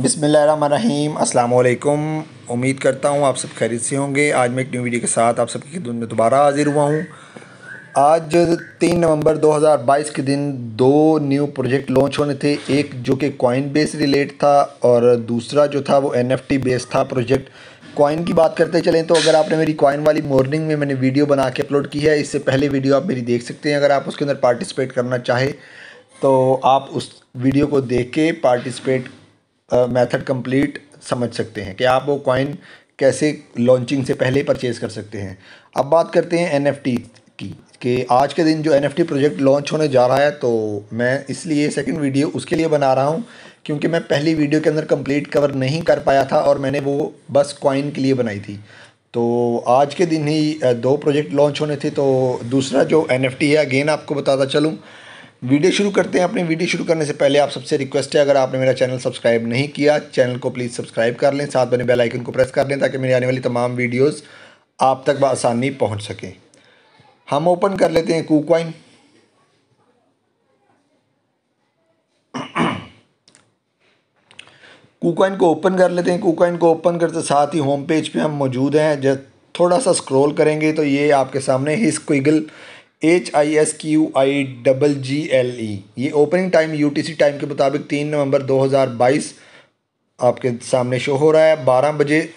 बिसमीम अल्लाम उम्मीद करता हूँ आप सब खैरियत से होंगे आज मैं एक न्यू वीडियो के साथ आप सबकी खिदमत में दोबारा हाजिर हुआ हूँ आज तीन नवंबर 2022 के दिन दो न्यू प्रोजेक्ट लॉन्च होने थे एक जो कि कॉइन बेस रिलेट था और दूसरा जो था वो एन एफ़ बेस था प्रोजेक्ट कॉइन की बात करते चलें तो अगर आपने मेरी कॉइन वाली मॉर्निंग में मैंने वीडियो बना के अपलोड की है इससे पहले वीडियो आप मेरी देख सकते हैं अगर आप उसके अंदर पार्टिसिपेट करना चाहें तो आप उस वीडियो को देख के पार्टिसिपेट मेथड कंप्लीट समझ सकते हैं कि आप वो कॉइन कैसे लॉन्चिंग से पहले परचेज़ कर सकते हैं अब बात करते हैं एन की कि आज के दिन जो एन प्रोजेक्ट लॉन्च होने जा रहा है तो मैं इसलिए सेकंड वीडियो उसके लिए बना रहा हूँ क्योंकि मैं पहली वीडियो के अंदर कंप्लीट कवर नहीं कर पाया था और मैंने वो बस कॉइन के लिए बनाई थी तो आज के दिन ही दो प्रोजेक्ट लॉन्च होने थे तो दूसरा जो एन है अगेन आपको बताता चलूँ वीडियो शुरू करते हैं अपनी वीडियो शुरू करने से पहले आप सबसे रिक्वेस्ट है अगर आपने मेरा चैनल सब्सक्राइब नहीं किया चैनल को प्लीज़ सब्सक्राइब कर लें साथ बने बेल आइकन को प्रेस कर लें ताकि मेरी आने वाली तमाम वीडियोस आप तक बसानी पहुंच सकें हम ओपन कर लेते हैं कूकवाइन कूकवाइन को ओपन कर लेते हैं कूकवाइन को ओपन करते साथ ही होम पेज पे हम मौजूद हैं जब थोड़ा सा स्क्रोल करेंगे तो ये आपके सामने Squiggle H I S Q I double G L E ये opening time U T C time के मुताबिक तीन नवंबर दो हज़ार बाईस आपके सामने शो हो रहा है बारह बजे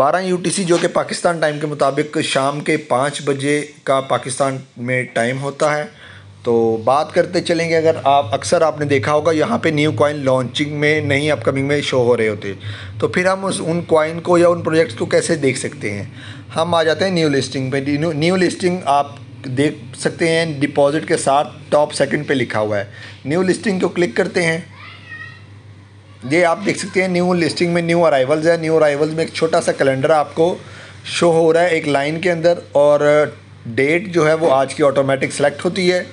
बारह यू टी सी जो कि पाकिस्तान टाइम के मुताबिक शाम के पाँच बजे का पाकिस्तान में टाइम होता है तो बात करते चलेंगे अगर आप अक्सर आपने देखा होगा यहाँ पे न्यू कॉइन लॉन्चिंग में नहीं अपकमिंग में शो हो रहे होते तो फिर हम उस उन कॉइन को या उन प्रोजेक्ट्स को कैसे देख सकते हैं हम आ जाते हैं न्यू लिस्टिंग पे न्यू लिस्टिंग आप देख सकते हैं डिपॉजिट के साथ टॉप सेकंड पे लिखा हुआ है न्यू लिस्टिंग को क्लिक करते हैं ये आप देख सकते हैं न्यू लिस्टिंग में न्यू अराइवल्स है न्यू अराइवल्स में एक छोटा सा कैलेंडर आपको शो हो रहा है एक लाइन के अंदर और डेट जो है वो आज की ऑटोमेटिक सेलेक्ट होती है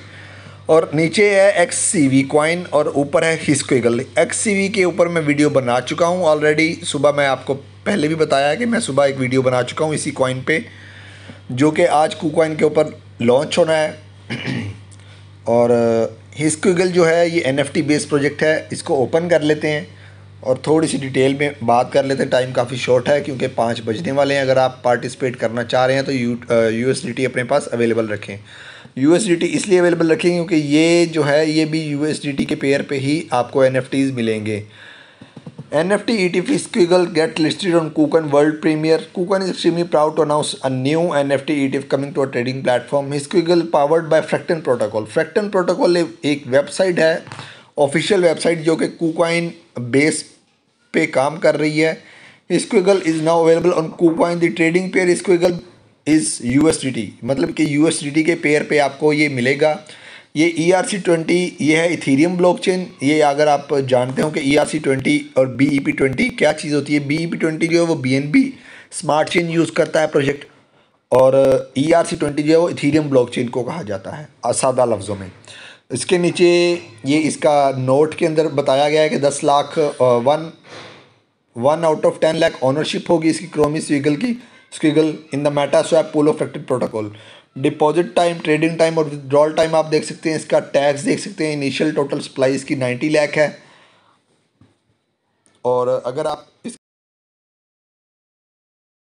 और नीचे है एक्स सी वी कॉइन और ऊपर है हिस्कोगल एक्स सी वी के ऊपर मैं वीडियो बना चुका हूँ ऑलरेडी सुबह मैं आपको पहले भी बताया है कि मैं सुबह एक वीडियो बना चुका हूँ इसी कॉइन पे जो कि आज कू कॉइन के ऊपर लॉन्च होना है और हिस्कोगल uh, जो है ये N F T based project है इसको ओपन कर लेते हैं और थोड़ी सी डिटेल में बात कर लेते हैं टाइम काफ़ी शॉर्ट है क्योंकि पाँच बजने वाले हैं अगर आप पार्टिसिपेट करना चाह रहे हैं तो यू यू uh, अपने पास अवेलेबल रखें यू इसलिए अवेलेबल रखेंगे क्योंकि ये जो है ये भी यू के पेयर पे ही आपको एन मिलेंगे N F T E T fee get listed on KuCoin world premiere KuCoin is extremely proud to announce a new N F T E T coming to a trading platform Squiggle powered by Fracton protocol Fracton protocol एक website है official website जो कि KuCoin base पे काम कर रही है Squiggle is now available on KuCoin the trading pair Squiggle is U मतलब कि यू के पेयर पे आपको ये मिलेगा ये ई आर सी ट्वेंटी ये है इथीरियम ब्लॉकचेन ये अगर आप जानते हो कि ई आर सी ट्वेंटी और बी ई पी ट्वेंटी क्या चीज़ होती है बी ई पी ट्वेंटी जो है वो B N B smart chain use करता है प्रोजेक्ट और ई आर सी ट्वेंटी जो है वो इथीरियम ब्लॉकचेन को कहा जाता है असादा लफ्ज़ों में इसके नीचे ये इसका नोट के अंदर बताया गया है कि दस lakh one one out of ten lakh ownership होगी इसकी क्रोमिस व्हीकल की squiggle in the meta swap pool of protocol deposit time trading time और विदड्रॉल टाइम आप देख सकते हैं इसका टैक्स देख सकते हैं इनिशियल टोटल सप्लाई इसकी नाइन्टी लैख है और अगर आप इस